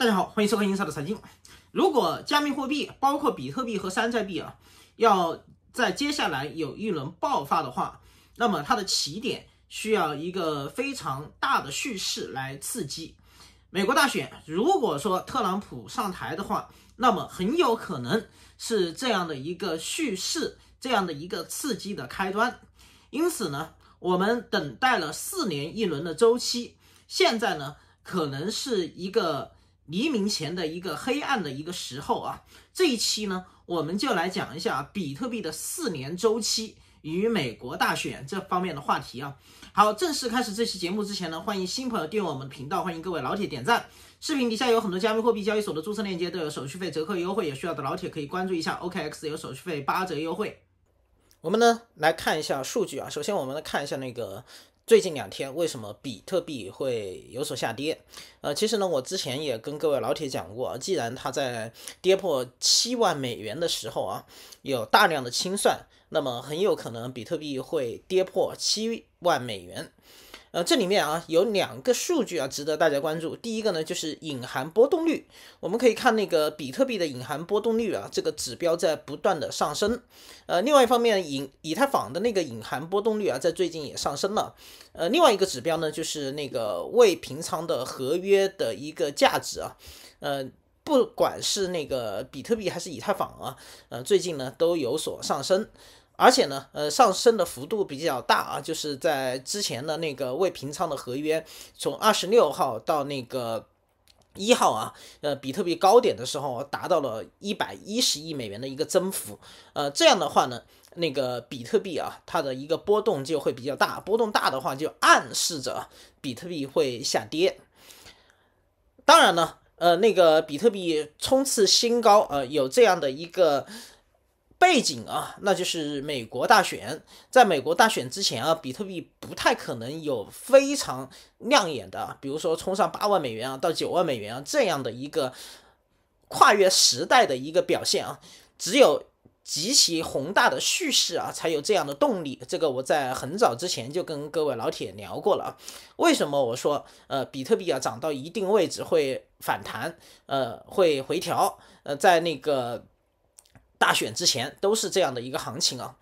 大家好，欢迎收看英沙的财经。如果加密货币，包括比特币和山寨币啊，要在接下来有一轮爆发的话，那么它的起点需要一个非常大的叙事来刺激。美国大选，如果说特朗普上台的话，那么很有可能是这样的一个叙事，这样的一个刺激的开端。因此呢，我们等待了四年一轮的周期，现在呢，可能是一个。黎明前的一个黑暗的一个时候啊，这一期呢，我们就来讲一下比特币的四年周期与美国大选这方面的话题啊。好，正式开始这期节目之前呢，欢迎新朋友订阅我们的频道，欢迎各位老铁点赞。视频底下有很多加密货币交易所的注册链接，都有手续费折扣优惠，有需要的老铁可以关注一下 OKX，有手续费八折优惠。我们呢来看一下数据啊，首先我们来看一下那个。最近两天为什么比特币会有所下跌？呃，其实呢，我之前也跟各位老铁讲过，既然它在跌破七万美元的时候啊，有大量的清算，那么很有可能比特币会跌破七万美元。呃，这里面啊有两个数据啊，值得大家关注。第一个呢，就是隐含波动率，我们可以看那个比特币的隐含波动率啊，这个指标在不断的上升。呃，另外一方面，以以太坊的那个隐含波动率啊，在最近也上升了。呃，另外一个指标呢，就是那个未平仓的合约的一个价值啊，呃，不管是那个比特币还是以太坊啊，呃，最近呢都有所上升。而且呢，呃，上升的幅度比较大啊，就是在之前的那个未平仓的合约，从二十六号到那个一号啊，呃，比特币高点的时候达到了一百一十亿美元的一个增幅，呃，这样的话呢，那个比特币啊，它的一个波动就会比较大，波动大的话就暗示着比特币会下跌。当然呢，呃，那个比特币冲刺新高，呃，有这样的一个。背景啊，那就是美国大选。在美国大选之前啊，比特币不太可能有非常亮眼的，比如说冲上八万美元啊，到九万美元啊这样的一个跨越时代的一个表现啊。只有极其宏大的叙事啊，才有这样的动力。这个我在很早之前就跟各位老铁聊过了。为什么我说呃，比特币啊涨到一定位置会反弹，呃，会回调，呃，在那个。大选之前都是这样的一个行情啊，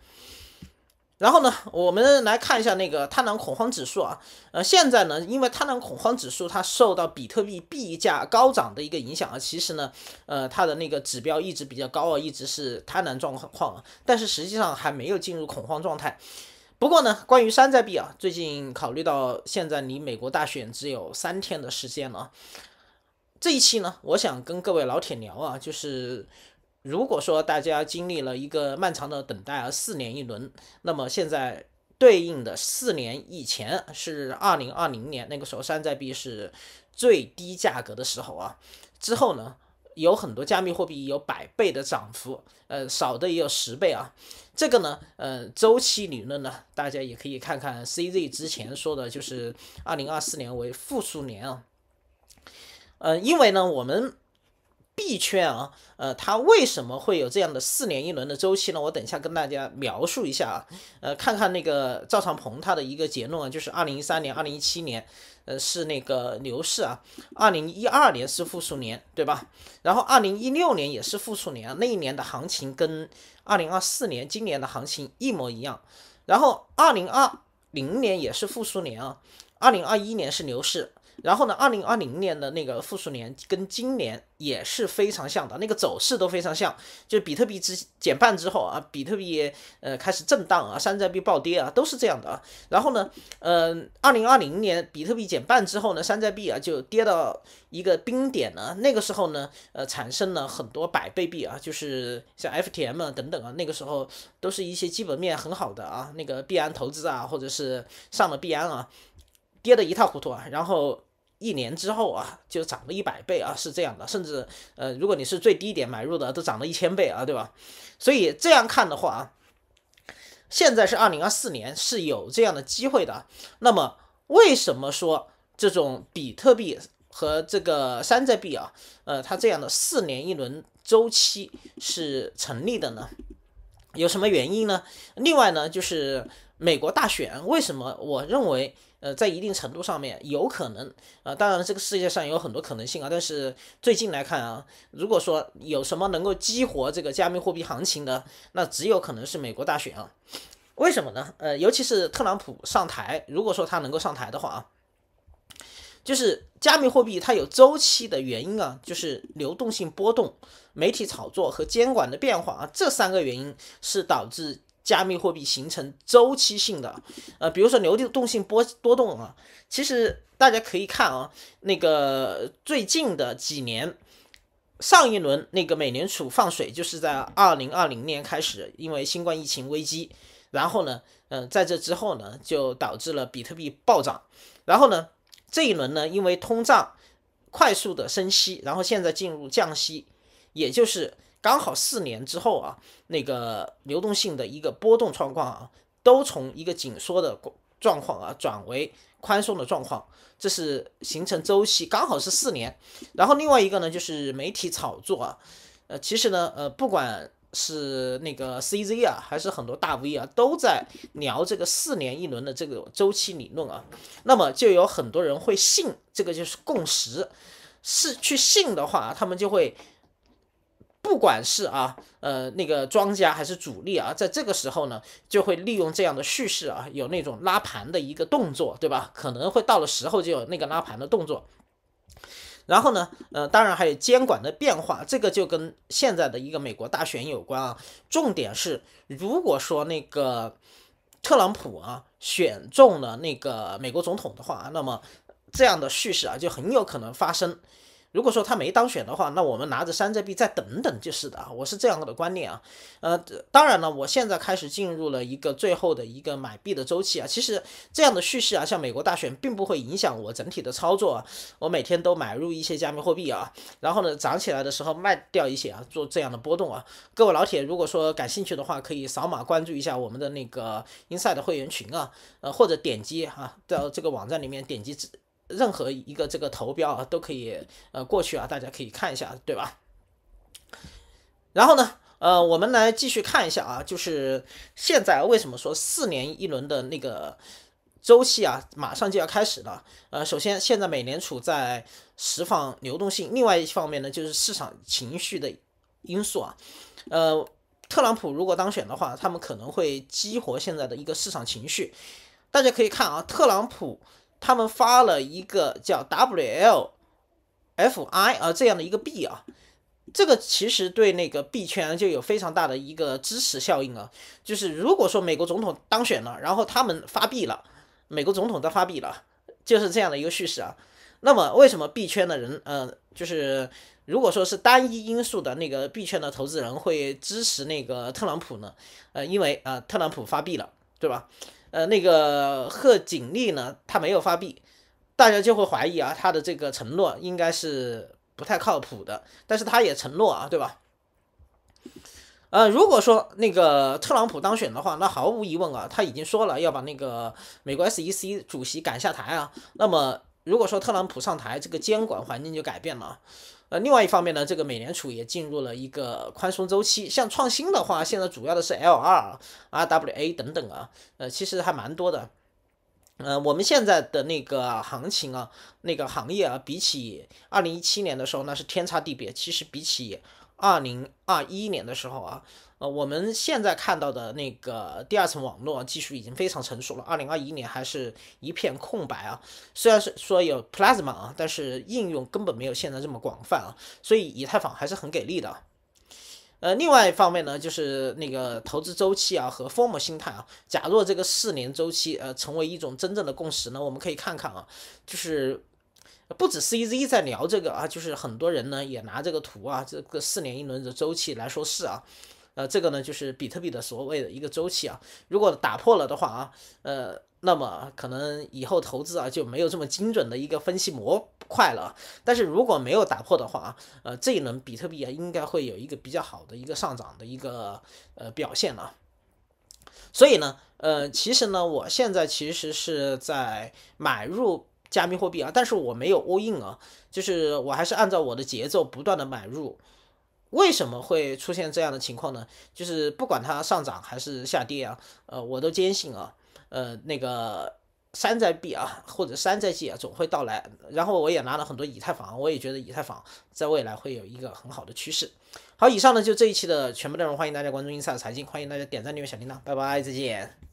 然后呢，我们来看一下那个贪婪恐慌指数啊，呃，现在呢，因为贪婪恐慌指数它受到比特币币价高涨的一个影响啊，其实呢，呃，它的那个指标一直比较高啊，一直是贪婪状况，但是实际上还没有进入恐慌状态。不过呢，关于山寨币啊，最近考虑到现在离美国大选只有三天的时间了这一期呢，我想跟各位老铁聊啊，就是。如果说大家经历了一个漫长的等待，啊，四年一轮，那么现在对应的四年以前是二零二零年，那个时候山寨币是最低价格的时候啊。之后呢，有很多加密货币有百倍的涨幅，呃，少的也有十倍啊。这个呢，呃，周期理论呢，大家也可以看看 CZ 之前说的，就是二零二四年为复苏年啊。呃，因为呢，我们。一圈啊，呃，它为什么会有这样的四年一轮的周期呢？我等一下跟大家描述一下啊，呃，看看那个赵长鹏他的一个结论啊，就是二零一三年、二零一七年，呃，是那个牛市啊，二零一二年是复苏年，对吧？然后二零一六年也是复苏年，那一年的行情跟二零二四年今年的行情一模一样，然后二零二零年也是复苏年啊，二零二一年是牛市。然后呢，二零二零年的那个复数年跟今年也是非常像的，那个走势都非常像，就是比特币之减半之后啊，比特币呃开始震荡啊，山寨币暴跌啊，都是这样的啊。然后呢，嗯，二零二零年比特币减半之后呢，山寨币啊就跌到一个冰点呢，那个时候呢，呃，产生了很多百倍币啊，就是像 FTM 等等啊，那个时候都是一些基本面很好的啊，那个币安投资啊，或者是上了币安啊，跌得一塌糊涂啊，然后。一年之后啊，就涨了一百倍啊，是这样的，甚至呃，如果你是最低点买入的，都涨了一千倍啊，对吧？所以这样看的话啊，现在是二零二四年，是有这样的机会的。那么为什么说这种比特币和这个山寨币啊，呃，它这样的四年一轮周期是成立的呢？有什么原因呢？另外呢，就是美国大选，为什么我认为？呃，在一定程度上面有可能，呃，当然这个世界上有很多可能性啊，但是最近来看啊，如果说有什么能够激活这个加密货币行情的，那只有可能是美国大选啊。为什么呢？呃，尤其是特朗普上台，如果说他能够上台的话啊，就是加密货币它有周期的原因啊，就是流动性波动、媒体炒作和监管的变化啊，这三个原因是导致。加密货币形成周期性的，呃，比如说流动性波波动啊，其实大家可以看啊，那个最近的几年，上一轮那个美联储放水就是在二零二零年开始，因为新冠疫情危机，然后呢，嗯，在这之后呢，就导致了比特币暴涨，然后呢，这一轮呢，因为通胀快速的升息，然后现在进入降息，也就是。刚好四年之后啊，那个流动性的一个波动状况啊，都从一个紧缩的状况啊转为宽松的状况，这是形成周期，刚好是四年。然后另外一个呢，就是媒体炒作啊，呃，其实呢，呃，不管是那个 CZ 啊，还是很多大 V 啊，都在聊这个四年一轮的这个周期理论啊，那么就有很多人会信这个，就是共识，是去信的话，他们就会。不管是啊，呃，那个庄家还是主力啊，在这个时候呢，就会利用这样的叙事啊，有那种拉盘的一个动作，对吧？可能会到了时候就有那个拉盘的动作。然后呢，呃，当然还有监管的变化，这个就跟现在的一个美国大选有关啊。重点是，如果说那个特朗普啊选中了那个美国总统的话，那么这样的叙事啊就很有可能发生。如果说他没当选的话，那我们拿着山寨币再等等就是的啊，我是这样的观念啊。呃，当然了，我现在开始进入了一个最后的一个买币的周期啊。其实这样的叙事啊，像美国大选并不会影响我整体的操作啊。我每天都买入一些加密货币啊，然后呢涨起来的时候卖掉一些啊，做这样的波动啊。各位老铁，如果说感兴趣的话，可以扫码关注一下我们的那个 inside 会员群啊，呃或者点击哈到这个网站里面点击。任何一个这个投标啊，都可以呃过去啊，大家可以看一下，对吧？然后呢，呃，我们来继续看一下啊，就是现在为什么说四年一轮的那个周期啊，马上就要开始了。呃，首先现在美联储在释放流动性，另外一方面呢，就是市场情绪的因素啊。呃，特朗普如果当选的话，他们可能会激活现在的一个市场情绪。大家可以看啊，特朗普。他们发了一个叫 WLFI 啊这样的一个币啊，这个其实对那个币圈就有非常大的一个支持效应啊。就是如果说美国总统当选了，然后他们发币了，美国总统他发币了，就是这样的一个叙事啊。那么为什么币圈的人呃，就是如果说是单一因素的那个币圈的投资人会支持那个特朗普呢？呃，因为啊，特朗普发币了，对吧？呃，那个贺锦丽呢，他没有发币，大家就会怀疑啊，他的这个承诺应该是不太靠谱的。但是他也承诺啊，对吧？呃，如果说那个特朗普当选的话，那毫无疑问啊，他已经说了要把那个美国 SEC 主席赶下台啊。那么，如果说特朗普上台，这个监管环境就改变了。呃，另外一方面呢，这个美联储也进入了一个宽松周期。像创新的话，现在主要的是 L 二、RWA 等等啊，呃，其实还蛮多的。呃，我们现在的那个行情啊，那个行业啊，比起二零一七年的时候那是天差地别。其实比起二零二一年的时候啊。呃，我们现在看到的那个第二层网络技术已经非常成熟了，二零二一年还是一片空白啊。虽然是说有 plasma 啊，但是应用根本没有现在这么广泛啊。所以以太坊还是很给力的呃，另外一方面呢，就是那个投资周期啊和 form 心态啊。假若这个四年周期呃成为一种真正的共识呢，我们可以看看啊，就是不止 c EZ 在聊这个啊，就是很多人呢也拿这个图啊，这个四年一轮的周期来说事啊。呃，这个呢就是比特币的所谓的一个周期啊，如果打破了的话啊，呃，那么可能以后投资啊就没有这么精准的一个分析模块了。但是如果没有打破的话啊，呃，这一轮比特币啊应该会有一个比较好的一个上涨的一个呃表现了。所以呢，呃，其实呢，我现在其实是在买入加密货币啊，但是我没有 all in 啊，就是我还是按照我的节奏不断的买入。为什么会出现这样的情况呢？就是不管它上涨还是下跌啊，呃，我都坚信啊，呃，那个山寨币啊或者山寨币啊总会到来。然后我也拿了很多以太坊，我也觉得以太坊在未来会有一个很好的趋势。好，以上呢就这一期的全部内容，欢迎大家关注英赛财经，欢迎大家点赞订阅小铃铛，拜拜，再见。